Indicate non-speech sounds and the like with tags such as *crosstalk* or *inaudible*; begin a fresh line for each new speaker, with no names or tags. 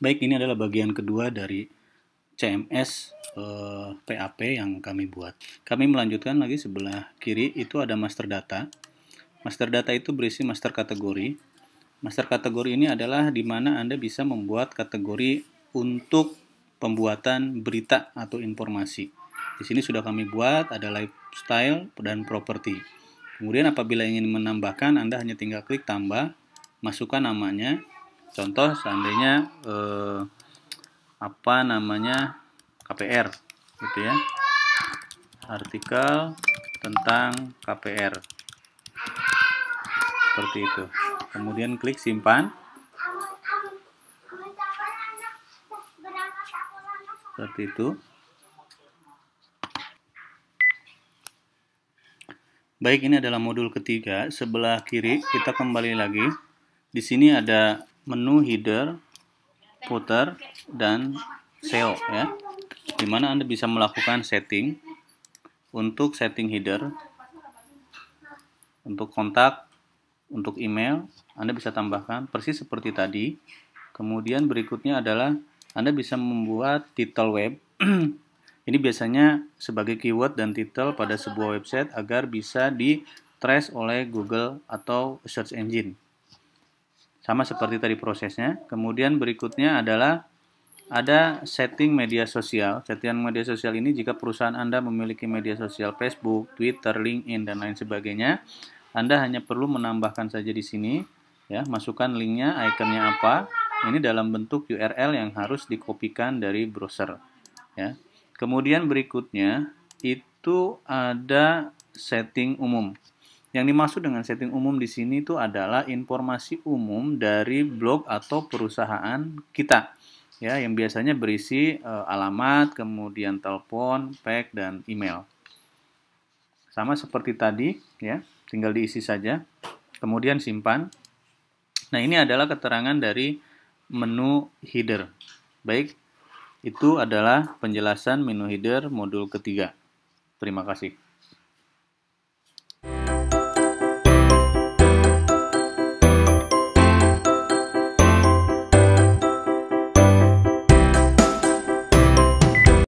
Baik, ini adalah bagian kedua dari CMS eh, PAP yang kami buat. Kami melanjutkan lagi sebelah kiri itu ada master data. Master data itu berisi master kategori. Master kategori ini adalah di mana Anda bisa membuat kategori untuk pembuatan berita atau informasi. Di sini sudah kami buat ada lifestyle dan property. Kemudian apabila ingin menambahkan Anda hanya tinggal klik tambah, masukkan namanya, contoh seandainya eh, apa namanya KPR gitu ya artikel tentang KPR seperti itu kemudian klik simpan seperti itu baik ini adalah modul ketiga sebelah kiri kita kembali lagi di sini ada menu header, footer, dan SEO ya. Di mana Anda bisa melakukan setting untuk setting header, untuk kontak, untuk email, Anda bisa tambahkan persis seperti tadi. Kemudian berikutnya adalah Anda bisa membuat title web. *clears throat* Ini biasanya sebagai keyword dan title pada sebuah website agar bisa di trace oleh Google atau search engine. Sama seperti tadi prosesnya. Kemudian berikutnya adalah ada setting media sosial. Setting media sosial ini jika perusahaan Anda memiliki media sosial Facebook, Twitter, LinkedIn, dan lain sebagainya, Anda hanya perlu menambahkan saja di sini, ya, masukkan linknya, ikonnya apa. Ini dalam bentuk URL yang harus dikopikan dari browser. Ya. Kemudian berikutnya itu ada setting umum. Yang dimaksud dengan setting umum di sini itu adalah informasi umum dari blog atau perusahaan kita. Ya, yang biasanya berisi e, alamat, kemudian telepon, pack dan email. Sama seperti tadi ya, tinggal diisi saja. Kemudian simpan. Nah, ini adalah keterangan dari menu header. Baik, itu adalah penjelasan menu header modul ketiga. Terima kasih.